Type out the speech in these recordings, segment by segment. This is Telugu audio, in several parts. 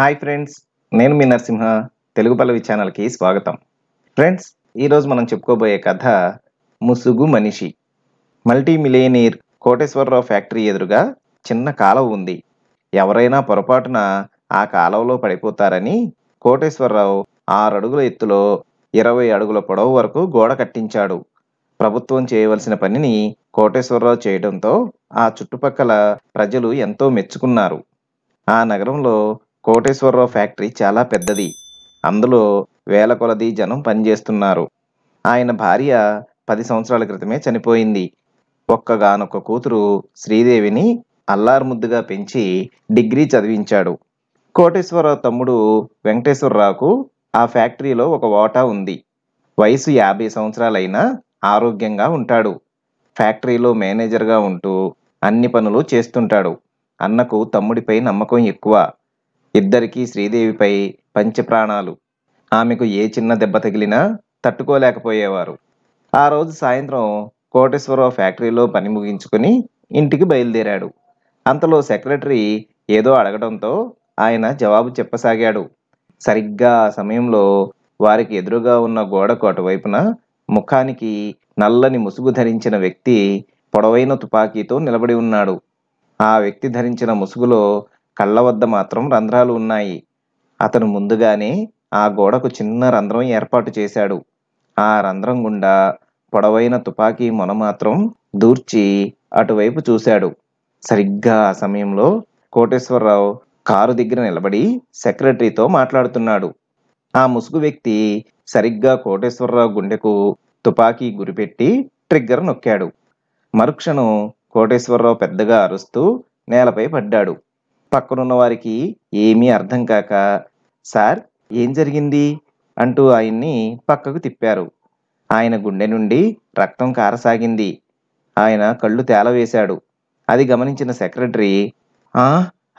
హాయ్ ఫ్రెండ్స్ నేను మీ నరసింహ తెలుగు పల్లవి ఛానల్కి స్వాగతం ఫ్రెండ్స్ ఈరోజు మనం చెప్పుకోబోయే కథ ముసుగు మనిషి మల్టీ మిలేనియర్ కోటేశ్వరరావు ఫ్యాక్టరీ ఎదురుగా చిన్న కాలువ ఉంది ఎవరైనా పొరపాటున ఆ కాలువలో పడిపోతారని కోటేశ్వరరావు ఆరు అడుగుల ఎత్తులో ఇరవై అడుగుల పొడవు వరకు గోడ కట్టించాడు ప్రభుత్వం చేయవలసిన పనిని కోటేశ్వరరావు చేయడంతో ఆ చుట్టుపక్కల ప్రజలు ఎంతో మెచ్చుకున్నారు ఆ నగరంలో కోటేశ్వరరావు ఫ్యాక్టరీ చాలా పెద్దది అందులో వేల కొలది జనం పనిచేస్తున్నారు ఆయన భార్య పది సంవత్సరాల క్రితమే చనిపోయింది ఒక్కగానొక్క కూతురు శ్రీదేవిని అల్లారుముద్దుగా పెంచి డిగ్రీ చదివించాడు కోటేశ్వరరావు తమ్ముడు వెంకటేశ్వరరావుకు ఆ ఫ్యాక్టరీలో ఒక వాటా ఉంది వయసు యాభై సంవత్సరాలైనా ఆరోగ్యంగా ఉంటాడు ఫ్యాక్టరీలో మేనేజర్గా ఉంటూ అన్ని పనులు చేస్తుంటాడు అన్నకు తమ్ముడిపై నమ్మకం ఎక్కువ ఇద్దరికీ శ్రీదేవిపై పంచప్రాణాలు ఆమెకు ఏ చిన్న దెబ్బ తగిలినా తట్టుకోలేకపోయేవారు ఆ రోజు సాయంత్రం కోటేశ్వర ఫ్యాక్టరీలో పని ముగించుకుని ఇంటికి బయలుదేరాడు అంతలో సెక్రటరీ ఏదో అడగడంతో ఆయన జవాబు చెప్పసాగాడు సరిగ్గా ఆ సమయంలో వారికి ఎదురుగా ఉన్న గోడకు అటువైపున ముఖానికి నల్లని ముసుగు ధరించిన వ్యక్తి పొడవైన తుపాకీతో నిలబడి ఉన్నాడు ఆ వ్యక్తి ధరించిన ముసుగులో కళ్ళ వద్ద మాత్రం రంధ్రాలు ఉన్నాయి అతను ముందుగానే ఆ గోడకు చిన్న రంధ్రం ఏర్పాటు చేశాడు ఆ రంధ్రం గుండా పొడవైన తుపాకీ మొన మాత్రం దూర్చి అటువైపు చూశాడు సరిగ్గా ఆ సమయంలో కోటేశ్వరరావు కారు దగ్గర నిలబడి సెక్రటరీతో మాట్లాడుతున్నాడు ఆ ముసుగు వ్యక్తి సరిగ్గా కోటేశ్వరరావు గుండెకు తుపాకీ గురిపెట్టి ట్రిగ్గర్ నొక్కాడు మరుక్షణం కోటేశ్వరరావు పెద్దగా అరుస్తూ నేలపై పడ్డాడు పక్కనున్న వారికి ఏమీ అర్థం కాక సార్ ఏం జరిగింది అంటూ ఆయన్ని పక్కకు తిప్పారు ఆయన గుండె నుండి రక్తం కారసాగింది ఆయన కళ్ళు తేలవేశాడు అది గమనించిన సెక్రటరీ ఆ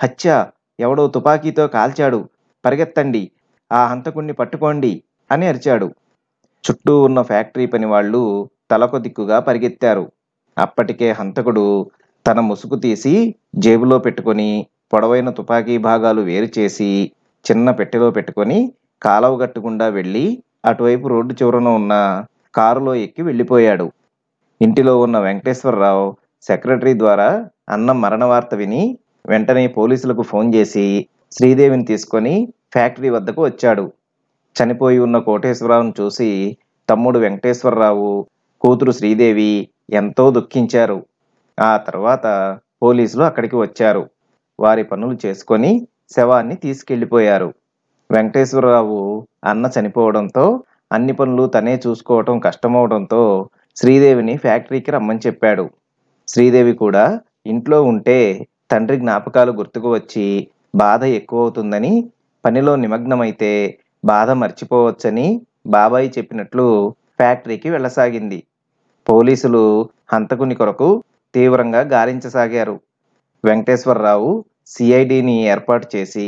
హత్య ఎవడో తుపాకీతో కాల్చాడు పరిగెత్తండి ఆ హంతకుణ్ణి పట్టుకోండి అని అరిచాడు చుట్టూ ఉన్న ఫ్యాక్టరీ వాళ్ళు తలకు దిక్కుగా పరిగెత్తారు అప్పటికే హంతకుడు తన ముసుగు తీసి జేబులో పెట్టుకొని పొడవైన తుపాకీ భాగాలు వేరు చేసి చిన్న పెట్టెలో పెట్టుకొని కాలవ గట్టుకుండా వెళ్ళి అటువైపు రోడ్డు చివరన ఉన్న కారులో ఎక్కి వెళ్ళిపోయాడు ఇంటిలో ఉన్న వెంకటేశ్వరరావు సెక్రటరీ ద్వారా అన్న మరణ వార్త విని వెంటనే పోలీసులకు ఫోన్ చేసి శ్రీదేవిని తీసుకొని ఫ్యాక్టరీ వద్దకు వచ్చాడు చనిపోయి ఉన్న కోటేశ్వరరావును చూసి తమ్ముడు వెంకటేశ్వరరావు కూతురు శ్రీదేవి ఎంతో దుఃఖించారు ఆ తర్వాత పోలీసులు అక్కడికి వచ్చారు వారి పనులు చేసుకొని శవాన్ని తీసుకెళ్లిపోయారు వెంకటేశ్వరరావు అన్న చనిపోవడంతో అన్ని పనులు తనే చూసుకోవటం కష్టమవడంతో శ్రీదేవిని ఫ్యాక్టరీకి రమ్మని చెప్పాడు శ్రీదేవి కూడా ఇంట్లో ఉంటే తండ్రి జ్ఞాపకాలు గుర్తుకు వచ్చి బాధ ఎక్కువవుతుందని పనిలో నిమగ్నమైతే బాధ మర్చిపోవచ్చని బాబాయి చెప్పినట్లు ఫ్యాక్టరీకి వెళ్ళసాగింది పోలీసులు హంతకుని కొరకు తీవ్రంగా గాలించసాగారు వెంకటేశ్వరరావు సిఐడిని ఏర్పాటు చేసి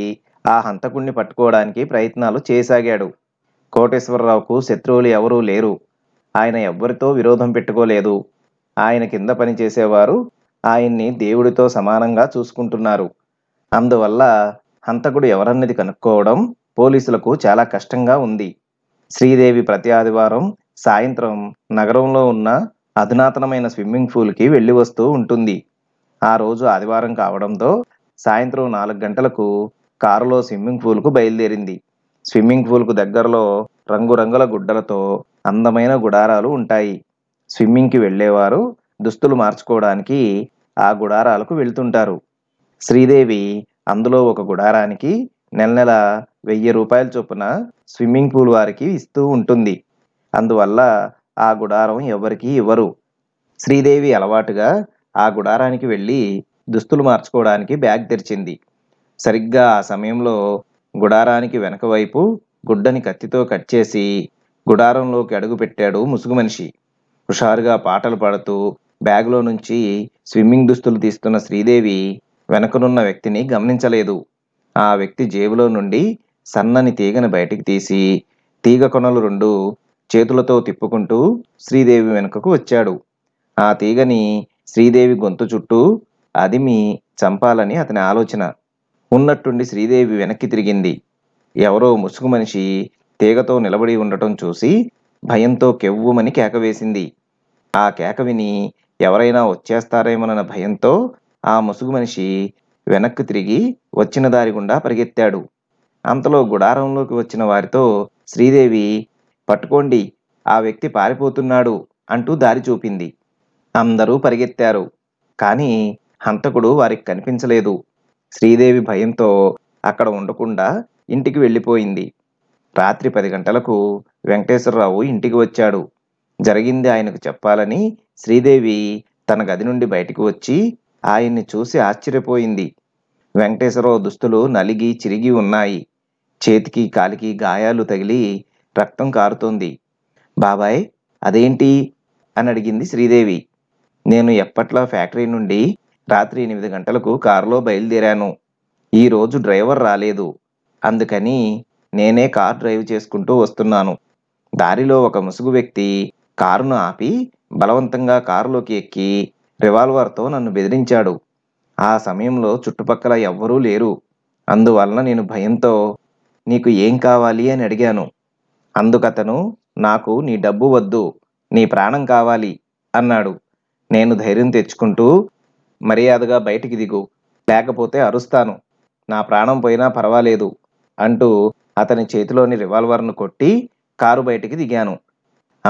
ఆ హంతకుణ్ణి పట్టుకోవడానికి ప్రయత్నాలు చేసాగాడు కోటేశ్వరరావుకు శత్రువులు ఎవరూ లేరు ఆయన ఎవ్వరితో విరోధం పెట్టుకోలేదు ఆయన కింద పనిచేసేవారు ఆయన్ని దేవుడితో సమానంగా చూసుకుంటున్నారు అందువల్ల హంతకుడు ఎవరన్నది కనుక్కోవడం పోలీసులకు చాలా కష్టంగా ఉంది శ్రీదేవి ప్రతి ఆదివారం సాయంత్రం నగరంలో ఉన్న అధునాతనమైన స్విమ్మింగ్ పూల్కి వెళ్ళి వస్తూ ఉంటుంది ఆ రోజు ఆదివారం కావడంతో సాయంత్రం నాలుగు గంటలకు కారులో స్విమ్మింగ్ పూల్కు బయలుదేరింది స్విమ్మింగ్ పూల్కు దగ్గరలో రంగురంగుల గుడ్డలతో అందమైన గుడారాలు ఉంటాయి స్విమ్మింగ్కి వెళ్ళేవారు దుస్తులు మార్చుకోవడానికి ఆ గుడారాలకు వెళ్తుంటారు శ్రీదేవి అందులో ఒక గుడారానికి నెల నెల వెయ్యి రూపాయల చొప్పున స్విమ్మింగ్ పూల్ వారికి ఇస్తూ ఉంటుంది అందువల్ల ఆ గుడారం ఎవరికీ ఇవ్వరు శ్రీదేవి అలవాటుగా ఆ గుడారానికి వెళ్ళి దుస్తులు మార్చుకోవడానికి బ్యాగ్ తెరిచింది సరిగ్గా ఆ సమయంలో గుడారానికి వెనక వైపు గుడ్డని కత్తితో కట్ చేసి గుడారంలోకి అడుగుపెట్టాడు ముసుగు మనిషి హుషారుగా పాటలు పాడుతూ బ్యాగ్లో నుంచి స్విమ్మింగ్ దుస్తులు తీస్తున్న శ్రీదేవి వెనకనున్న వ్యక్తిని గమనించలేదు ఆ వ్యక్తి జేబులో నుండి సన్నని తీగను బయటికి తీసి తీగ కొనలు రెండు చేతులతో తిప్పుకుంటూ శ్రీదేవి వెనుకకు వచ్చాడు ఆ తీగని శ్రీదేవి గొంతు చుట్టూ అదిమి చంపాలని అతని ఆలోచన ఉన్నట్టుండి శ్రీదేవి వెనక్కి తిరిగింది ఎవరో ముసుగు మనిషి తీగతో నిలబడి ఉండటం చూసి భయంతో కెవ్వుమని కేకవేసింది ఆ కేక విని ఎవరైనా వచ్చేస్తారేమోనన్న భయంతో ఆ ముసుగు మనిషి వెనక్కు తిరిగి వచ్చిన దారి గుండా పరిగెత్తాడు అంతలో గుడారంలోకి వచ్చిన వారితో శ్రీదేవి పట్టుకోండి ఆ వ్యక్తి పారిపోతున్నాడు అంటూ దారి చూపింది అందరూ పరిగెత్తారు కానీ హంతకుడు వారికి కనిపించలేదు శ్రీదేవి భయంతో అక్కడ ఉండకుండా ఇంటికి వెళ్ళిపోయింది రాత్రి పది గంటలకు వెంకటేశ్వరరావు ఇంటికి వచ్చాడు జరిగింది ఆయనకు చెప్పాలని శ్రీదేవి తన గది నుండి బయటికి వచ్చి ఆయన్ని చూసి ఆశ్చర్యపోయింది వెంకటేశ్వరరావు దుస్తులు నలిగి చిరిగి ఉన్నాయి చేతికి కాలికి గాయాలు తగిలి రక్తం కారుతోంది బాబాయ్ అదేంటి అని అడిగింది శ్రీదేవి నేను ఎప్పట్లో ఫ్యాక్టరీ నుండి రాత్రి ఎనిమిది గంటలకు కారులో బయలుదేరాను ఈరోజు డ్రైవర్ రాలేదు అందుకని నేనే కార్ డ్రైవ్ చేసుకుంటూ వస్తున్నాను దారిలో ఒక ముసుగు వ్యక్తి కారును ఆపి బలవంతంగా కారులోకి ఎక్కి రివాల్వర్తో నన్ను బెదిరించాడు ఆ సమయంలో చుట్టుపక్కల ఎవ్వరూ లేరు అందువలన నేను భయంతో నీకు ఏం కావాలి అని అడిగాను అందుకతను నాకు నీ డబ్బు వద్దు నీ ప్రాణం కావాలి అన్నాడు నేను ధైర్యం తెచ్చుకుంటూ మర్యాదగా బయటికి దిగు లేకపోతే అరుస్తాను నా ప్రాణం పోయినా పర్వాలేదు అంటూ అతని చేతిలోని రివాల్వర్ను కొట్టి కారు బయటికి దిగాను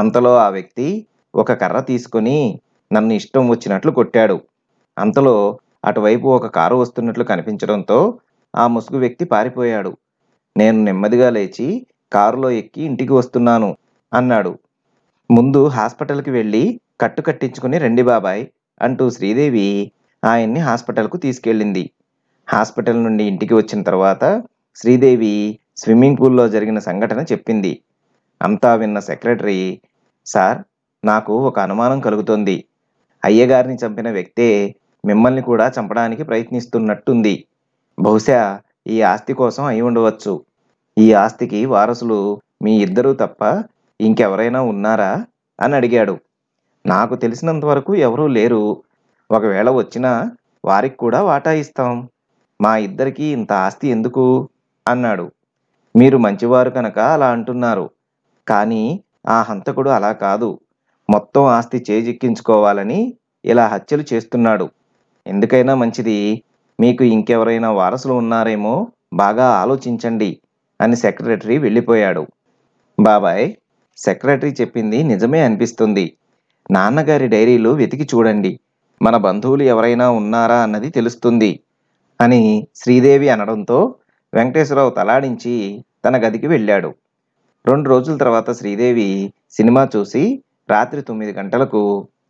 అంతలో ఆ వ్యక్తి ఒక కర్ర తీసుకుని నన్ను ఇష్టం వచ్చినట్లు కొట్టాడు అంతలో అటువైపు ఒక కారు వస్తున్నట్లు కనిపించడంతో ఆ ముసుగు వ్యక్తి పారిపోయాడు నేను నెమ్మదిగా లేచి కారులో ఎక్కి ఇంటికి వస్తున్నాను అన్నాడు ముందు హాస్పిటల్కి వెళ్ళి కట్టు కట్టించుకుని రండి బాబాయ్ అంటూ శ్రీదేవి ఆయన్ని హాస్పిటల్కు తీసుకెళ్ళింది హాస్పిటల్ నుండి ఇంటికి వచ్చిన తర్వాత శ్రీదేవి స్విమ్మింగ్ పూల్లో జరిగిన సంఘటన చెప్పింది అంతా విన్న సెక్రటరీ సార్ నాకు ఒక అనుమానం కలుగుతోంది అయ్యగారిని చంపిన వ్యక్తే మిమ్మల్ని కూడా చంపడానికి ప్రయత్నిస్తున్నట్టుంది బహుశా ఈ ఆస్తి కోసం అయి ఉండవచ్చు ఈ ఆస్తికి వారసులు మీ ఇద్దరూ తప్ప ఇంకెవరైనా ఉన్నారా అని అడిగాడు నాకు తెలిసినంతవరకు ఎవరూ లేరు ఒకవేళ వచ్చినా వారికి కూడా వాటా ఇస్తాం మా ఇద్దరికీ ఇంత ఆస్తి ఎందుకు అన్నాడు మీరు మంచివారు కనుక అలా అంటున్నారు కానీ ఆ హంతకుడు అలా కాదు మొత్తం ఆస్తి చేజిక్కించుకోవాలని ఇలా హత్యలు చేస్తున్నాడు ఎందుకైనా మంచిది మీకు ఇంకెవరైనా వారసులు ఉన్నారేమో బాగా ఆలోచించండి అని సెక్రటరీ వెళ్ళిపోయాడు బాబాయ్ సెక్రటరీ చెప్పింది నిజమే అనిపిస్తుంది నాన్నగారి డైరీలు వెతికి చూడండి మన బంధువులు ఎవరైనా ఉన్నారా అన్నది తెలుస్తుంది అని శ్రీదేవి అనడంతో వెంకటేశ్వరరావు తలాడించి తన గదికి వెళ్ళాడు రెండు రోజుల తర్వాత శ్రీదేవి సినిమా చూసి రాత్రి తొమ్మిది గంటలకు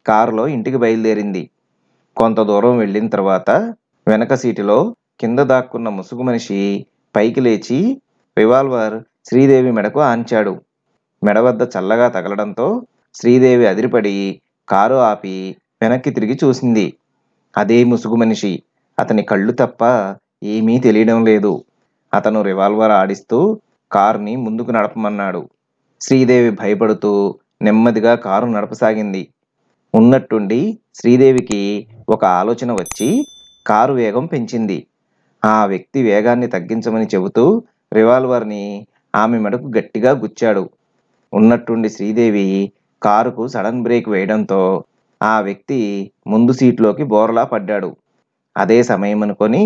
కారులో ఇంటికి బయలుదేరింది కొంత దూరం వెళ్ళిన తర్వాత వెనక సీటులో కింద దాక్కున్న ముసుగు మనిషి పైకి లేచి రివాల్వర్ శ్రీదేవి మెడకు ఆంచాడు మెడ వద్ద చల్లగా తగలడంతో శ్రీదేవి అదిరిపడి కారు ఆపి వెనక్కి తిరిగి చూసింది అదే ముసుగు మనిషి అతని కళ్ళు తప్ప ఏమీ తెలియడం లేదు అతను రివాల్వర్ ఆడిస్తూ కారుని ముందుకు నడపమన్నాడు శ్రీదేవి భయపడుతూ నెమ్మదిగా కారు నడపసాగింది ఉన్నట్టుండి శ్రీదేవికి ఒక ఆలోచన వచ్చి కారు వేగం పెంచింది ఆ వ్యక్తి వేగాన్ని తగ్గించమని చెబుతూ రివాల్వర్ని ఆమె మెడకు గట్టిగా గుచ్చాడు ఉన్నట్టుండి శ్రీదేవి కారుకు సడన్ బ్రేక్ వేయడంతో ఆ వ్యక్తి ముందు సీట్లోకి బోరలా పడ్డాడు అదే సమయం అనుకొని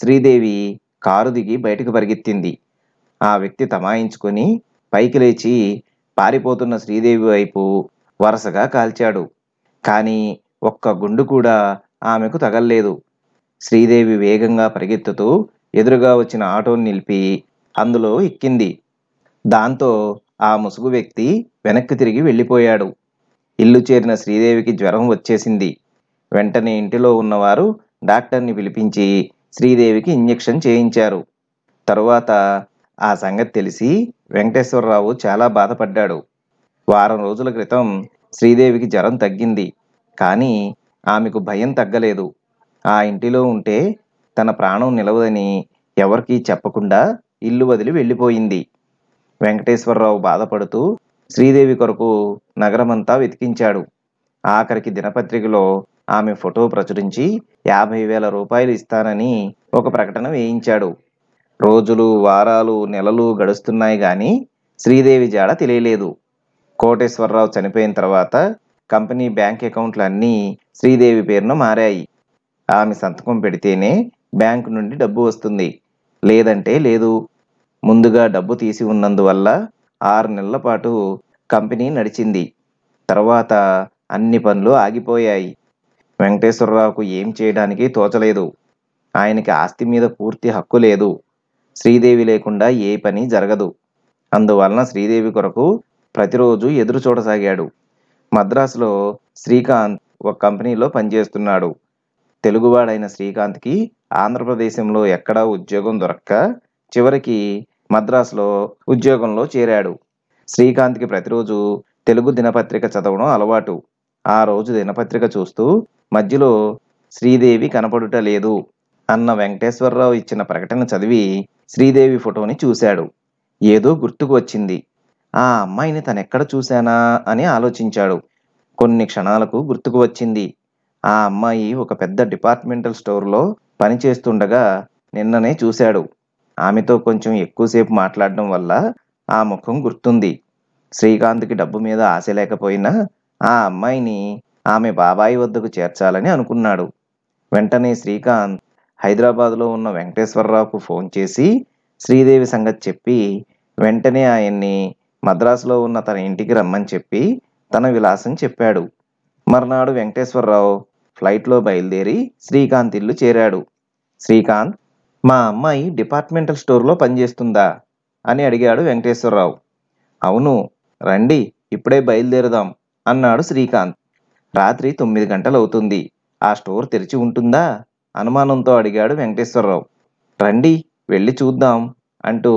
శ్రీదేవి కారు దిగి బయటకు పరిగెత్తింది ఆ వ్యక్తి తమాయించుకొని పైకి లేచి పారిపోతున్న శ్రీదేవి వైపు వరుసగా కాల్చాడు కానీ ఒక్క గుండు కూడా ఆమెకు తగల్లేదు శ్రీదేవి వేగంగా పరిగెత్తుతూ ఎదురుగా వచ్చిన ఆటోని నిలిపి అందులో ఎక్కింది దాంతో ఆ ముసుగు వ్యక్తి వెనక్కి తిరిగి వెళ్ళిపోయాడు ఇల్లు చేరిన శ్రీదేవికి జ్వరం వచ్చేసింది వెంటనే ఇంటిలో ఉన్నవారు డాక్టర్ని పిలిపించి శ్రీదేవికి ఇంజెక్షన్ చేయించారు తరువాత ఆ సంగతి తెలిసి వెంకటేశ్వరరావు చాలా బాధపడ్డాడు వారం రోజుల క్రితం శ్రీదేవికి జ్వరం తగ్గింది కానీ ఆమెకు భయం తగ్గలేదు ఆ ఇంటిలో ఉంటే తన ప్రాణం నిలవదని ఎవరికీ చెప్పకుండా ఇల్లు వదిలి వెళ్ళిపోయింది వెంకటేశ్వరరావు బాధపడుతూ శ్రీదేవి కొరకు నగరమంతా వెతికించాడు ఆఖరికి దినపత్రికలో ఆమె ఫోటో ప్రచురించి యాభై వేల రూపాయలు ఇస్తానని ఒక ప్రకటన వేయించాడు రోజులు వారాలు నెలలు గడుస్తున్నాయి కానీ శ్రీదేవి జాడ తెలియలేదు కోటేశ్వరరావు చనిపోయిన తర్వాత కంపెనీ బ్యాంక్ అకౌంట్లు అన్నీ శ్రీదేవి పేరున మారాయి ఆమె సంతకం పెడితేనే బ్యాంకు నుండి డబ్బు వస్తుంది లేదంటే లేదు ముందుగా డబ్బు తీసి ఉన్నందువల్ల ఆరు నెలల పాటు కంపెనీ నడిచింది తర్వాత అన్ని పనులు ఆగిపోయాయి వెంకటేశ్వరరావుకు ఏం చేయడానికి తోచలేదు ఆయనకి ఆస్తి మీద పూర్తి హక్కు లేదు శ్రీదేవి లేకుండా ఏ పని జరగదు అందువలన శ్రీదేవి కొరకు ప్రతిరోజు ఎదురు చూడసాగాడు మద్రాసులో శ్రీకాంత్ ఒక కంపెనీలో పనిచేస్తున్నాడు తెలుగువాడైన శ్రీకాంత్కి ఆంధ్రప్రదేశంలో ఎక్కడా ఉద్యోగం దొరక్క చివరికి మద్రాసులో ఉద్యోగంలో చేరాడు శ్రీకాంత్కి ప్రతిరోజు తెలుగు దినపత్రిక చదవడం అలవాటు ఆ రోజు దినపత్రిక చూస్తూ మధ్యలో శ్రీదేవి కనపడుట లేదు అన్న వెంకటేశ్వరరావు ఇచ్చిన ప్రకటన చదివి శ్రీదేవి ఫోటోని చూశాడు ఏదో గుర్తుకు వచ్చింది ఆ అమ్మాయిని తనెక్కడ చూశానా అని ఆలోచించాడు కొన్ని క్షణాలకు గుర్తుకు వచ్చింది ఆ అమ్మాయి ఒక పెద్ద డిపార్ట్మెంటల్ స్టోర్లో పనిచేస్తుండగా నిన్ననే చూశాడు ఆమెతో కొంచెం ఎక్కువసేపు మాట్లాడడం వల్ల ఆ ముఖం గుర్తుంది శ్రీకాంత్కి డబ్బు మీద ఆశ లేకపోయినా ఆ అమ్మాయిని ఆమె బాబాయి వద్దకు చేర్చాలని అనుకున్నాడు వెంటనే శ్రీకాంత్ హైదరాబాద్లో ఉన్న వెంకటేశ్వరరావుకు ఫోన్ చేసి శ్రీదేవి సంగతి చెప్పి వెంటనే ఆయన్ని మద్రాసులో ఉన్న తన ఇంటికి రమ్మని చెప్పి తన విలాసం చెప్పాడు మర్నాడు వెంకటేశ్వరరావు ఫ్లైట్లో బయలుదేరి శ్రీకాంత్ ఇల్లు చేరాడు శ్రీకాంత్ మా అమ్మాయి డిపార్ట్మెంటల్ స్టోర్లో పనిచేస్తుందా అని అడిగాడు వెంకటేశ్వరరావు అవును రండి ఇప్పుడే బయలుదేరుదాం అన్నాడు శ్రీకాంత్ రాత్రి తొమ్మిది గంటలవుతుంది ఆ స్టోర్ తెరిచి ఉంటుందా అనుమానంతో అడిగాడు వెంకటేశ్వరరావు రండి వెళ్ళి చూద్దాం అంటూ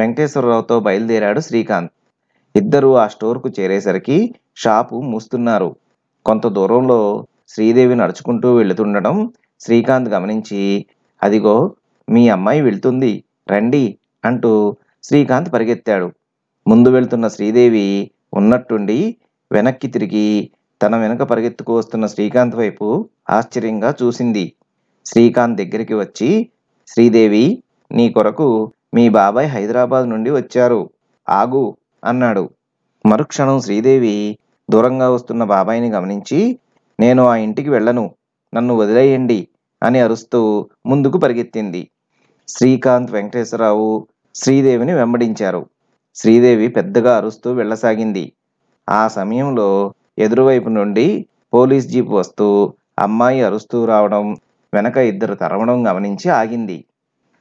వెంకటేశ్వరరావుతో బయలుదేరాడు శ్రీకాంత్ ఇద్దరూ ఆ స్టోర్కు చేరేసరికి షాపు మూస్తున్నారు కొంత దూరంలో శ్రీదేవి నడుచుకుంటూ వెళుతుండడం శ్రీకాంత్ గమనించి అదిగో మీ అమ్మాయి వెళ్తుంది రండి అంటూ శ్రీకాంత్ పరిగెత్తాడు ముందు వెళ్తున్న శ్రీదేవి ఉన్నట్టుండి వెనక్కి తిరిగి తన వెనక పరిగెత్తుకు వస్తున్న శ్రీకాంత్ వైపు ఆశ్చర్యంగా చూసింది శ్రీకాంత్ దగ్గరికి వచ్చి శ్రీదేవి నీ కొరకు మీ బాబాయ్ హైదరాబాద్ నుండి వచ్చారు ఆగు అన్నాడు మరుక్షణం శ్రీదేవి దూరంగా వస్తున్న బాబాయిని గమనించి నేను ఆ ఇంటికి వెళ్ళను నన్ను వదిలేయండి అని అరుస్తూ ముందుకు పరిగెత్తింది శ్రీకాంత్ వెంకటేశ్వరరావు శ్రీదేవిని వెంబడించారు శ్రీదేవి పెద్దగా అరుస్తూ వెళ్ళసాగింది ఆ సమయంలో ఎదురువైపు నుండి పోలీస్ జీప్ వస్తూ అమ్మాయి అరుస్తూ రావడం వెనక ఇద్దరు తరవడం గమనించి ఆగింది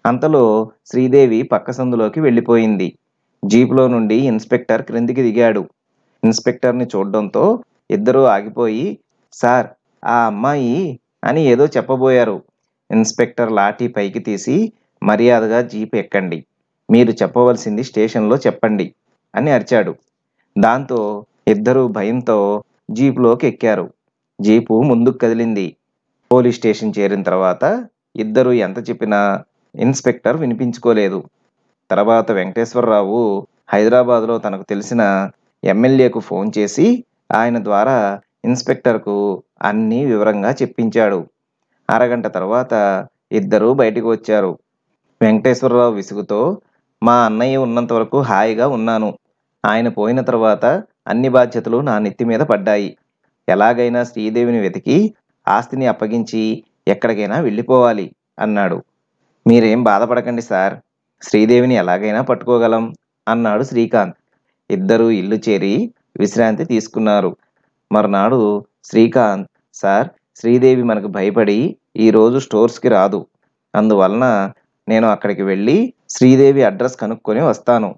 అంతలో శ్రీదేవి పక్క సందులోకి వెళ్ళిపోయింది జీప్లో నుండి ఇన్స్పెక్టర్ క్రిందికి దిగాడు ఇన్స్పెక్టర్ని చూడడంతో ఇద్దరూ ఆగిపోయి సార్ ఆ అమ్మాయి అని ఏదో చెప్పబోయారు ఇన్స్పెక్టర్ లాఠీ పైకి తీసి మర్యాదగా జీప్ ఎక్కండి మీరు చెప్పవలసింది స్టేషన్లో చెప్పండి అని అరిచాడు దాంతో ఇద్దరూ భయంతో జీపులోకి ఎక్కారు జీపు ముందుకు కదిలింది పోలీస్ స్టేషన్ చేరిన తర్వాత ఇద్దరు ఎంత చెప్పినా ఇన్స్పెక్టర్ వినిపించుకోలేదు తర్వాత వెంకటేశ్వరరావు హైదరాబాద్లో తనకు తెలిసిన ఎమ్మెల్యేకు ఫోన్ చేసి ఆయన ద్వారా ఇన్స్పెక్టర్కు అన్నీ వివరంగా చెప్పించాడు అరగంట తర్వాత ఇద్దరూ బయటకు వచ్చారు వెంకటేశ్వరరావు విసుగుతో మా అన్నయ్య ఉన్నంత వరకు హాయిగా ఉన్నాను ఆయన పోయిన తర్వాత అన్ని బాధ్యతలు నా నెత్తి మీద పడ్డాయి ఎలాగైనా శ్రీదేవిని వెతికి ఆస్తిని అప్పగించి ఎక్కడికైనా వెళ్ళిపోవాలి అన్నాడు మీరేం బాధపడకండి సార్ శ్రీదేవిని ఎలాగైనా పట్టుకోగలం అన్నాడు శ్రీకాంత్ ఇద్దరూ ఇల్లు చేరి విశ్రాంతి తీసుకున్నారు మరునాడు శ్రీకాంత్ సార్ శ్రీదేవి మనకు భయపడి ఈరోజు స్టోర్స్కి రాదు అందువలన నేను అక్కడికి వెళ్ళి శ్రీదేవి అడ్రస్ కనుక్కొని వస్తాను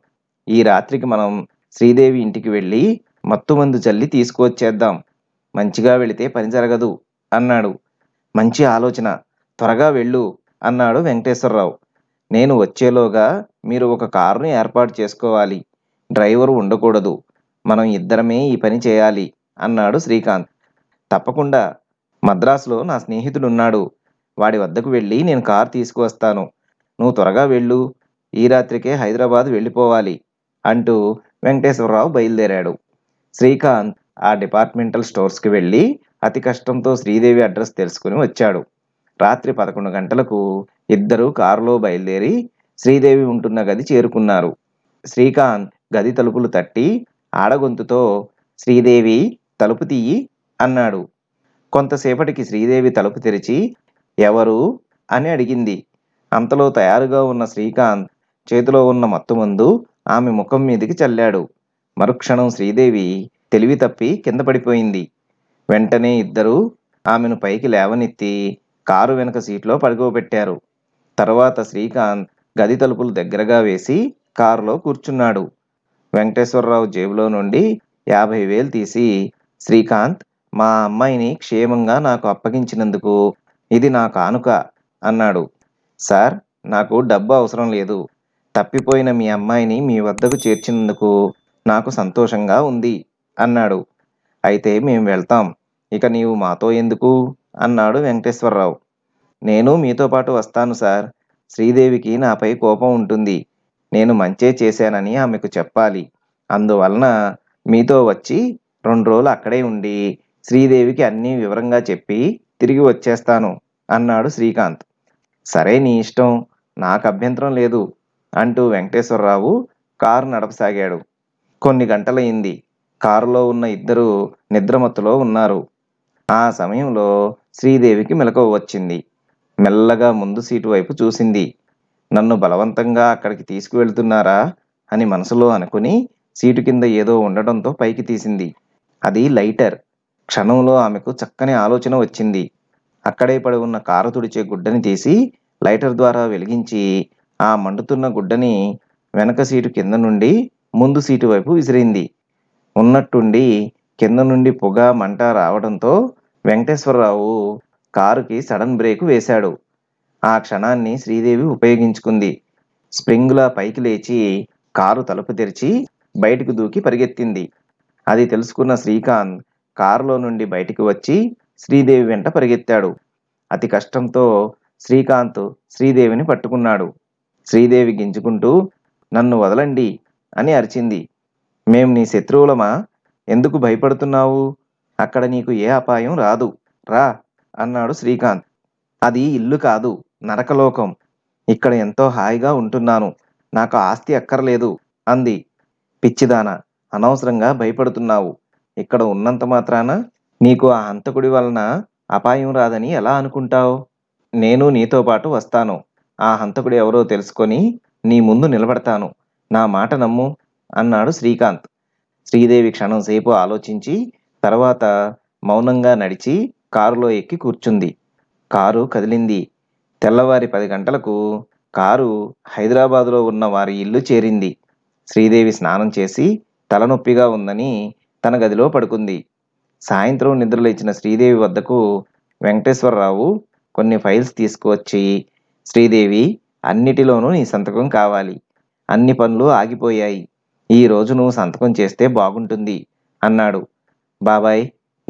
ఈ రాత్రికి మనం శ్రీదేవి ఇంటికి వెళ్ళి మత్తుమందు చల్లి తీసుకువచ్చేద్దాం మంచిగా వెళితే పని జరగదు అన్నాడు మంచి ఆలోచన త్వరగా వెళ్ళు అన్నాడు వెంకటేశ్వరరావు నేను వచ్చేలోగా మీరు ఒక కారును ఏర్పాటు చేసుకోవాలి డ్రైవరు ఉండకూడదు మనం ఇద్దరమే ఈ పని చేయాలి అన్నాడు శ్రీకాంత్ తప్పకుండా మద్రాసులో నా స్నేహితుడున్నాడు వాడి వద్దకు వెళ్ళి నేను కారు తీసుకువస్తాను నువ్వు త్వరగా వెళ్ళు ఈ రాత్రికే హైదరాబాద్ వెళ్ళిపోవాలి అంటూ వెంకటేశ్వరరావు బయలుదేరాడు శ్రీకాంత్ ఆ డిపార్ట్మెంటల్ స్టోర్స్కి వెళ్ళి అతి కష్టంతో శ్రీదేవి అడ్రస్ తెలుసుకుని వచ్చాడు రాత్రి పదకొండు గంటలకు ఇద్దరూ కారులో బయలుదేరి శ్రీదేవి ఉంటున్న గది చేరుకున్నారు శ్రీకాంత్ గది తలుపులు తట్టి ఆడగొంతుతో శ్రీదేవి తలుపు తీయి అన్నాడు కొంతసేపటికి శ్రీదేవి తలుపు తెరిచి ఎవరు అని అడిగింది అంతలో తయారుగా ఉన్న శ్రీకాంత్ చేతిలో ఉన్న మత్తుమందు ఆమె ముఖం మీదికి చల్లాడు మరుక్షణం శ్రీదేవి తెలివి తప్పి కింద పడిపోయింది వెంటనే ఇద్దరూ ఆమెను పైకి లేవనెత్తి కారు వెనక సీట్లో పడుకోబెట్టారు తర్వాత శ్రీకాంత్ గది తలుపులు దగ్గరగా వేసి కారులో కూర్చున్నాడు వెంకటేశ్వరరావు జేబులో నుండి యాభై వేలు తీసి శ్రీకాంత్ మా అమ్మాయిని క్షేమంగా నాకు అప్పగించినందుకు ఇది నా కానుక అన్నాడు సార్ నాకు డబ్బు అవసరం లేదు తప్పిపోయిన మీ అమ్మాయిని మీ వద్దకు చేర్చినందుకు నాకు సంతోషంగా ఉంది అన్నాడు అయితే మేము వెళ్తాం ఇక నీవు మాతో ఎందుకు అన్నాడు వెంకటేశ్వరరావు నేను మీతో పాటు వస్తాను సార్ శ్రీదేవికి నాపై కోపం ఉంటుంది నేను మంచే చేశానని ఆమెకు చెప్పాలి అందువలన మీతో వచ్చి రెండు రోజులు అక్కడే ఉండి శ్రీదేవికి అన్నీ వివరంగా చెప్పి తిరిగి వచ్చేస్తాను అన్నాడు శ్రీకాంత్ సరే నీ ఇష్టం నాకు అభ్యంతరం లేదు అంటూ వెంకటేశ్వరరావు కారు నడపసాగాడు కొన్ని గంటలయ్యింది కారులో ఉన్న ఇద్దరు నిద్రమత్తులో ఉన్నారు ఆ సమయంలో శ్రీదేవికి మెలకువ వచ్చింది మెల్లగా ముందు సీటు వైపు చూసింది నన్ను బలవంతంగా అక్కడికి తీసుకువెళ్తున్నారా అని మనసులో అనుకుని సీటు కింద ఏదో ఉండడంతో పైకి తీసింది అది లైటర్ క్షణంలో ఆమెకు చక్కని ఆలోచన వచ్చింది అక్కడే పడి ఉన్న కారు తుడిచే గుడ్డని తీసి లైటర్ ద్వారా వెలిగించి ఆ మండుతున్న గుడ్డని వెనక సీటు కింద నుండి ముందు సీటు వైపు విసిరింది ఉన్నట్టుండి కింద నుండి పొగ మంట రావడంతో వెంకటేశ్వరరావు కారుకి సడన్ బ్రేక్ వేశాడు ఆ క్షణాన్ని శ్రీదేవి ఉపయోగించుకుంది స్ప్రింగ్లా పైకి లేచి కారు తలుపు తెరిచి బయటకు దూకి పరిగెత్తింది అది తెలుసుకున్న శ్రీకాంత్ కారులో నుండి బయటికి వచ్చి శ్రీదేవి వెంట పరిగెత్తాడు అతి కష్టంతో శ్రీకాంత్ శ్రీదేవిని పట్టుకున్నాడు శ్రీదేవి గింజుకుంటూ నన్ను వదలండి అని అరిచింది మేం నీ శత్రువులమా ఎందుకు భయపడుతున్నావు అక్కడ నీకు ఏ అపాయం రాదు రా అన్నాడు శ్రీకాంత్ అది ఇల్లు కాదు నరకలోకం ఇక్కడ ఎంతో హాయిగా ఉంటున్నాను నాకు ఆస్తి అక్కర్లేదు అంది పిచ్చిదాన అనవసరంగా భయపడుతున్నావు ఇక్కడ ఉన్నంత మాత్రాన నీకు ఆ హంతకుడి వలన అపాయం రాదని ఎలా అనుకుంటావు నేను నీతో పాటు వస్తాను ఆ హంతకుడు ఎవరో తెలుసుకొని నీ ముందు నిలబడతాను నా మాట నమ్ము అన్నాడు శ్రీకాంత్ శ్రీదేవి క్షణం సేపు ఆలోచించి తర్వాత మౌనంగా నడిచి కారులో ఎక్కి కూర్చుంది కారు కదిలింది తెల్లవారి పది గంటలకు కారు హైదరాబాదులో ఉన్న వారి ఇల్లు చేరింది శ్రీదేవి స్నానం చేసి తలనొప్పిగా ఉందని తన గదిలో పడుకుంది సాయంత్రం నిద్రలేచిన శ్రీదేవి వద్దకు వెంకటేశ్వరరావు కొన్ని ఫైల్స్ తీసుకువచ్చి శ్రీదేవి అన్నిటిలోనూ నీ సంతకం కావాలి అన్ని పనులు ఆగిపోయాయి ఈ రోజు నువ్వు సంతకం చేస్తే బాగుంటుంది అన్నాడు బాబాయ్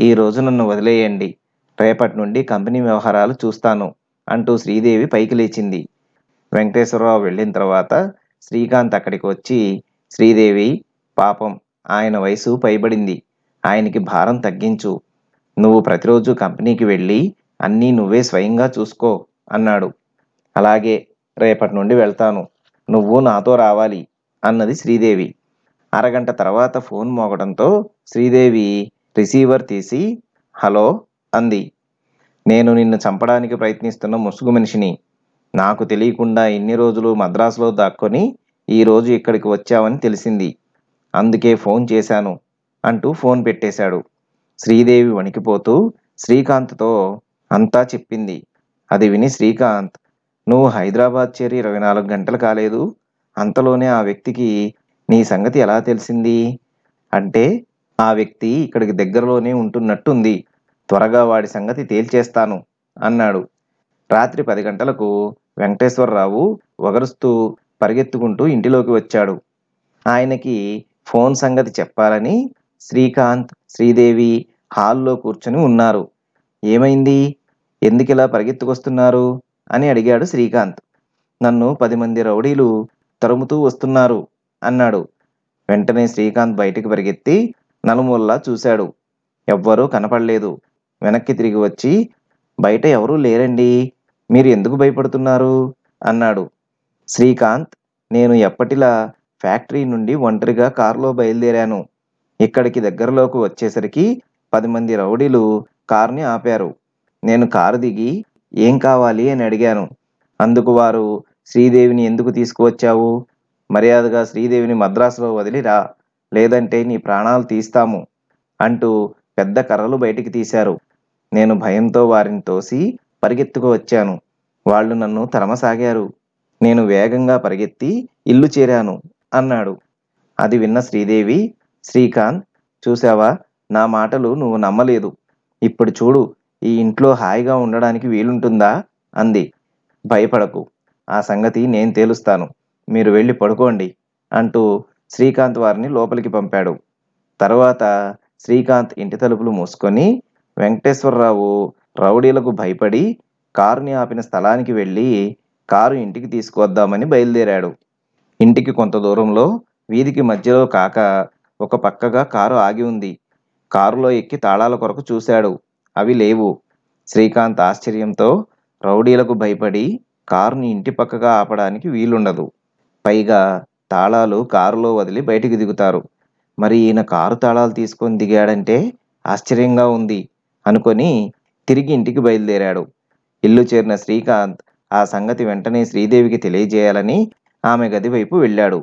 ఈ రోజు నన్ను వదిలేయండి రేపటి నుండి కంపెనీ వ్యవహారాలు చూస్తాను అంటూ శ్రీదేవి పైకి లేచింది వెంకటేశ్వరరావు వెళ్ళిన తర్వాత శ్రీకాంత్ అక్కడికి వచ్చి శ్రీదేవి పాపం ఆయన వయసు పైబడింది ఆయనకి భారం తగ్గించు నువ్వు ప్రతిరోజు కంపెనీకి వెళ్ళి అన్నీ నువ్వే స్వయంగా చూసుకో అన్నాడు అలాగే రేపటి నుండి వెళ్తాను నువ్వు నాతో రావాలి అన్నది శ్రీదేవి అరగంట తర్వాత ఫోన్ మోగడంతో శ్రీదేవి రిసీవర్ తీసి హలో అంది నేను నిన్ను చంపడానికి ప్రయత్నిస్తున్న ముసుగు మనిషిని నాకు తెలియకుండా ఇన్ని రోజులు మద్రాసులో దాక్కొని ఈరోజు ఇక్కడికి వచ్చావని తెలిసింది అందుకే ఫోన్ చేశాను అంటూ ఫోన్ పెట్టేశాడు శ్రీదేవి వణికిపోతూ శ్రీకాంత్తో అంతా చెప్పింది అది విని శ్రీకాంత్ నువ్వు హైదరాబాద్ చేరి ఇరవై నాలుగు గంటలు కాలేదు అంతలోనే ఆ వ్యక్తికి నీ సంగతి ఎలా తెలిసింది అంటే ఆ వ్యక్తి ఇక్కడికి దగ్గరలోనే ఉంటున్నట్టుంది త్వరగా వాడి సంగతి తేల్చేస్తాను అన్నాడు రాత్రి పది గంటలకు వెంకటేశ్వరరావు వగరుస్తూ పరిగెత్తుకుంటూ ఇంటిలోకి వచ్చాడు ఆయనకి ఫోన్ సంగతి చెప్పాలని శ్రీకాంత్ శ్రీదేవి హాల్లో కూర్చొని ఉన్నారు ఏమైంది ఎందుకు ఇలా పరిగెత్తుకొస్తున్నారు అని అడిగాడు శ్రీకాంత్ నన్ను పది మంది రౌడీలు తరుముతూ వస్తున్నారు అన్నాడు వెంటనే శ్రీకాంత్ బయటికి పరిగెత్తి నలుమూల్లా చూశాడు ఎవ్వరూ కనపడలేదు వెనక్కి తిరిగి వచ్చి బయట ఎవరూ లేరండి మీరు ఎందుకు భయపడుతున్నారు అన్నాడు శ్రీకాంత్ నేను ఎప్పటిలా ఫ్యాక్టరీ నుండి ఒంటరిగా కారులో బయలుదేరాను ఇక్కడికి దగ్గరలోకి వచ్చేసరికి పది మంది రౌడీలు కారుని ఆపారు నేను కారు దిగి ఏం కావాలి అని అడిగాను అందుకు వారు శ్రీదేవిని ఎందుకు తీసుకువచ్చావు మర్యాదగా శ్రీదేవిని మద్రాసులో వదిలిరా లేదంటే నీ ప్రాణాలు తీస్తాము అంటూ పెద్ద కర్రలు బయటికి తీశారు నేను భయంతో వారిని తోసి పరిగెత్తుకు వచ్చాను వాళ్ళు నన్ను తరమసాగారు నేను వేగంగా పరిగెత్తి ఇల్లు చేరాను అన్నాడు అది విన్న శ్రీదేవి శ్రీకాంత్ చూశావా నా మాటలు నువ్వు నమ్మలేదు ఇప్పుడు చూడు ఈ ఇంట్లో హాయిగా ఉండడానికి వీలుంటుందా అంది భయపడకు ఆ సంగతి నేను తేలుస్తాను మీరు వెళ్ళి పడుకోండి అంటూ శ్రీకాంత్ వారిని లోపలికి పంపాడు తర్వాత శ్రీకాంత్ ఇంటి తలుపులు మూసుకొని వెంకటేశ్వరరావు రౌడీలకు భయపడి కారుని ఆపిన స్థలానికి వెళ్ళి కారు ఇంటికి తీసుకువద్దామని బయలుదేరాడు ఇంటికి కొంత దూరంలో వీధికి మధ్యలో కాక ఒక పక్కగా కారు ఆగి ఉంది కారులో ఎక్కి తాళాల కొరకు చూశాడు అవి లేవు శ్రీకాంత్ ఆశ్చర్యంతో రౌడీలకు భయపడి కారుని ఇంటి పక్కగా ఆపడానికి వీలుండదు పైగా తాళాలు కారులో వదిలి బయటికి దిగుతారు మరి ఈయన కారు తాళాలు తీసుకొని దిగాడంటే ఆశ్చర్యంగా ఉంది అనుకొని తిరిగి ఇంటికి బయలుదేరాడు ఇల్లు చేరిన శ్రీకాంత్ ఆ సంగతి వెంటనే శ్రీదేవికి తెలియజేయాలని ఆమె గది వైపు వెళ్ళాడు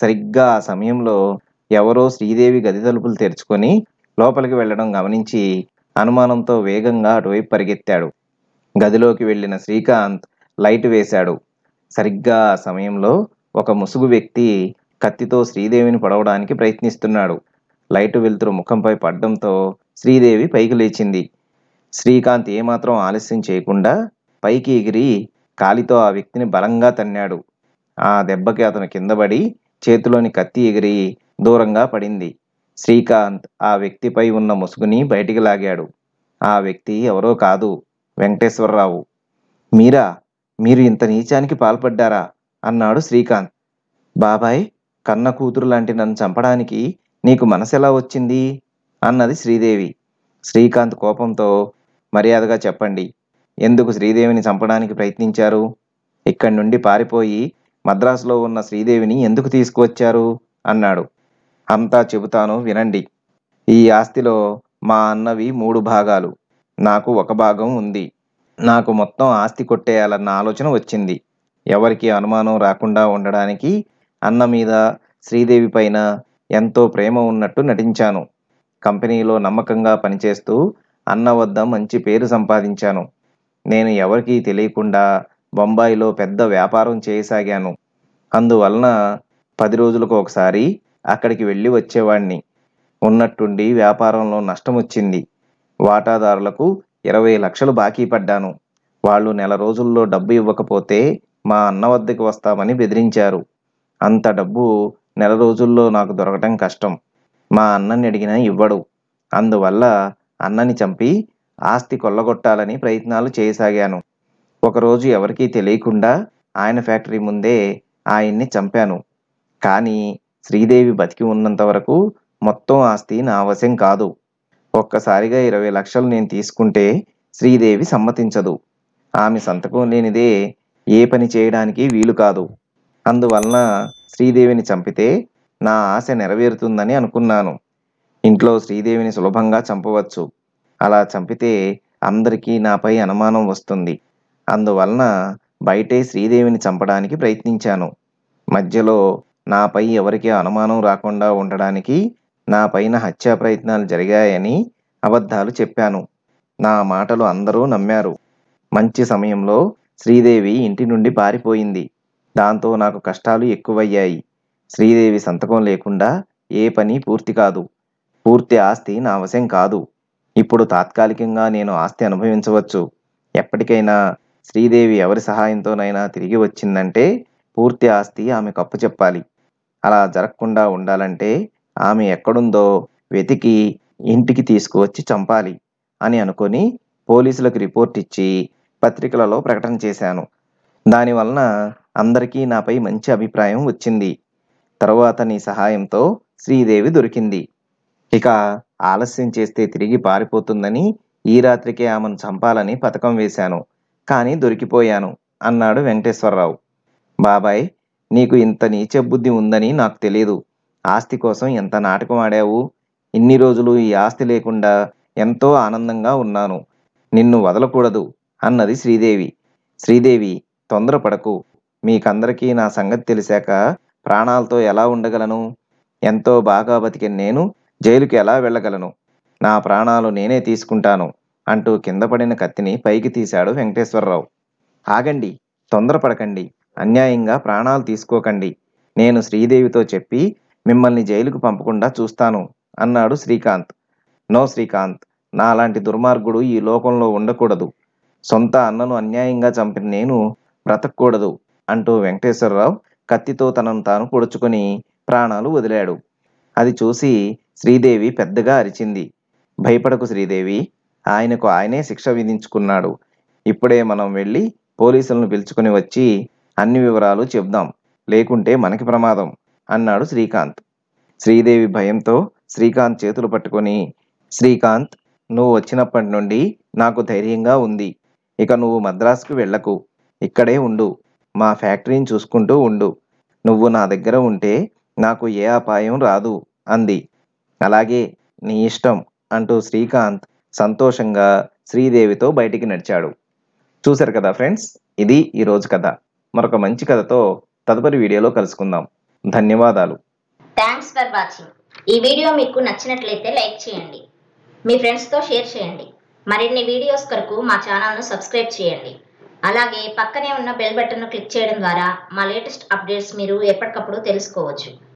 సరిగ్గా ఆ సమయంలో ఎవరో శ్రీదేవి గది తలుపులు తెరుచుకొని లోపలికి వెళ్ళడం గమనించి అనుమానంతో వేగంగా అటువైపు పరిగెత్తాడు గదిలోకి వెళ్ళిన శ్రీకాంత్ లైట్ వేశాడు సరిగ్గా ఆ సమయంలో ఒక ముసుగు వ్యక్తి కత్తితో శ్రీదేవిని పడవడానికి ప్రయత్నిస్తున్నాడు లైటు వెలుతురు ముఖంపై పడడంతో శ్రీదేవి పైకి లేచింది శ్రీకాంత్ ఏమాత్రం ఆలస్యం చేయకుండా పైకి ఎగిరి కాలితో ఆ వ్యక్తిని బలంగా తన్నాడు ఆ దెబ్బకి అతను కిందపడి చేతిలోని కత్తి ఎగిరి దూరంగా పడింది శ్రీకాంత్ ఆ వ్యక్తిపై ఉన్న ముసుగుని బయటికి లాగాడు ఆ వ్యక్తి ఎవరో కాదు వెంకటేశ్వరరావు మీరా మీరు ఇంత నీచానికి పాల్పడ్డారా అన్నాడు శ్రీకాంత్ బాబాయ్ కన్న కూతురు లాంటి నన్ను చంపడానికి నీకు మనసెలా వచ్చింది అన్నది శ్రీదేవి శ్రీకాంత్ కోపంతో మర్యాదగా చెప్పండి ఎందుకు శ్రీదేవిని చంపడానికి ప్రయత్నించారు ఇక్కడి నుండి పారిపోయి మద్రాసులో ఉన్న శ్రీదేవిని ఎందుకు తీసుకువచ్చారు అన్నాడు అంతా చెబుతాను వినండి ఈ ఆస్తిలో మా అన్నవి మూడు భాగాలు నాకు ఒక భాగం ఉంది నాకు మొత్తం ఆస్తి కొట్టేయాలన్న ఆలోచన వచ్చింది ఎవరికి అనుమానం రాకుండా ఉండడానికి అన్న మీద శ్రీదేవి పైన ఎంతో ప్రేమ ఉన్నట్టు నటించాను కంపెనీలో నమ్మకంగా పనిచేస్తూ అన్న వద్ద మంచి పేరు సంపాదించాను నేను ఎవరికీ తెలియకుండా బొంబాయిలో పెద్ద వ్యాపారం చేయసాగాను అందువలన పది రోజులకు ఒకసారి అక్కడికి వెళ్ళి వచ్చేవాడిని ఉన్నట్టుండి వ్యాపారంలో నష్టం వచ్చింది వాటాదారులకు ఇరవై లక్షలు బాకీ పడ్డాను వాళ్ళు నెల రోజుల్లో డబ్బు ఇవ్వకపోతే మా అన్న వద్దకు వస్తామని బెదిరించారు అంత డబ్బు నెల రోజుల్లో నాకు దొరకటం కష్టం మా అన్నని అడిగినా ఇవ్వడు అందువల్ల అన్నని చంపి ఆస్తి కొల్లగొట్టాలని ప్రయత్నాలు చేయసాగాను ఒకరోజు ఎవరికీ తెలియకుండా ఆయన ఫ్యాక్టరీ ముందే ఆయన్ని చంపాను కానీ శ్రీదేవి బతికి ఉన్నంత వరకు మొత్తం ఆస్తి నా వశం కాదు ఒక్కసారిగా ఇరవై లక్షలు నేను తీసుకుంటే శ్రీదేవి సమ్మతించదు ఆమె సంతకం లేనిదే ఏ పని చేయడానికి వీలు కాదు అందువలన శ్రీదేవిని చంపితే నా ఆశ నెరవేరుతుందని అనుకున్నాను ఇంట్లో శ్రీదేవిని సులభంగా చంపవచ్చు అలా చంపితే అందరికీ నాపై అనుమానం వస్తుంది అందువలన బయటే శ్రీదేవిని చంపడానికి ప్రయత్నించాను మధ్యలో నాపై ఎవరికీ అనుమానం రాకుండా ఉండడానికి నా పైన హత్యా ప్రయత్నాలు జరిగాయని అబద్ధాలు చెప్పాను నా మాటలు అందరూ నమ్మారు మంచి సమయంలో శ్రీదేవి ఇంటి నుండి పారిపోయింది దాంతో నాకు కష్టాలు ఎక్కువయ్యాయి శ్రీదేవి సంతకం లేకుండా ఏ పని పూర్తి కాదు పూర్తి ఆస్తి నా వశం కాదు ఇప్పుడు తాత్కాలికంగా నేను ఆస్తి అనుభవించవచ్చు ఎప్పటికైనా శ్రీదేవి ఎవరి సహాయంతోనైనా తిరిగి వచ్చిందంటే పూర్తి ఆస్తి ఆమె కప్పు చెప్పాలి అలా జరగకుండా ఉండాలంటే ఆమె ఎక్కడుందో వెతికి ఇంటికి తీసుకువచ్చి చంపాలి అని అనుకొని పోలీసులకు రిపోర్ట్ ఇచ్చి పత్రికలలో ప్రకటన చేశాను దానివలన అందరికీ నాపై మంచి అభిప్రాయం వచ్చింది తరువాత నీ సహాయంతో శ్రీదేవి దొరికింది ఇక ఆలస్యం చేస్తే తిరిగి పారిపోతుందని ఈ రాత్రికే ఆమెను చంపాలని పథకం వేశాను కానీ దొరికిపోయాను అన్నాడు వెంకటేశ్వరరావు బాబాయ్ నీకు ఇంత నీచ బుద్ధి ఉందని నాకు తెలియదు ఆస్తి కోసం ఎంత నాటకం ఆడావు ఇన్ని రోజులు ఈ ఆస్తి లేకుండా ఎంతో ఆనందంగా ఉన్నాను నిన్ను వదలకూడదు అన్నది శ్రీదేవి శ్రీదేవి తొందరపడకు మీకందరికీ నా సంగతి తెలిసాక ప్రాణాలతో ఎలా ఉండగలను ఎంతో బాగా బతికి నేను జైలుకి ఎలా వెళ్ళగలను నా ప్రాణాలు నేనే తీసుకుంటాను అంటూ కింద పడిన కత్తిని పైకి తీశాడు వెంకటేశ్వరరావు ఆగండి తొందరపడకండి అన్యాయంగా ప్రాణాలు తీసుకోకండి నేను శ్రీదేవితో చెప్పి మిమ్మల్ని జైలుకు పంపకుండా చూస్తాను అన్నాడు శ్రీకాంత్ నో శ్రీకాంత్ నాలాంటి దుర్మార్గుడు ఈ లోకంలో ఉండకూడదు సొంత అన్నను అన్యాయంగా చంపిన నేను బ్రతకూడదు అంటూ వెంకటేశ్వరరావు కత్తితో తనను తాను పొడుచుకొని ప్రాణాలు వదిలాడు అది చూసి శ్రీదేవి పెద్దగా అరిచింది భయపడకు శ్రీదేవి ఆయనకు ఆయనే శిక్ష విధించుకున్నాడు ఇప్పుడే మనం వెళ్ళి పోలీసులను పిలుచుకుని వచ్చి అన్ని వివరాలు చెబుదాం లేకుంటే మనకి ప్రమాదం అన్నాడు శ్రీకాంత్ శ్రీదేవి భయంతో శ్రీకాంత్ చేతులు పట్టుకొని శ్రీకాంత్ నువ్వు వచ్చినప్పటి నుండి నాకు ధైర్యంగా ఉంది ఇక నువ్వు మద్రాసుకు వెళ్లకు ఇక్కడే ఉండు మా ఫ్యాక్టరీని చూసుకుంటూ ఉండు నువ్వు నా దగ్గర ఉంటే నాకు ఏ అపాయం రాదు అంది అలాగే నీ ఇష్టం అంటూ శ్రీకాంత్ సంతోషంగా శ్రీదేవితో బయటికి నడిచాడు చూశారు కదా ఫ్రెండ్స్ ఇది ఈరోజు కథ మరొక మంచి కథతో తదుపరి వీడియోలో కలుసుకుందాం ధన్యవాదాలు థ్యాంక్స్ ఫర్ వాచింగ్ ఈ వీడియో మీకు నచ్చినట్లయితే లైక్ చేయండి మీ ఫ్రెండ్స్తో షేర్ చేయండి మరిన్ని వీడియోస్ కొరకు మా ఛానల్ను సబ్స్క్రైబ్ చేయండి అలాగే పక్కనే ఉన్న బెల్ బటన్ను క్లిక్ చేయడం ద్వారా మా లేటెస్ట్ అప్డేట్స్ మీరు ఎప్పటికప్పుడు తెలుసుకోవచ్చు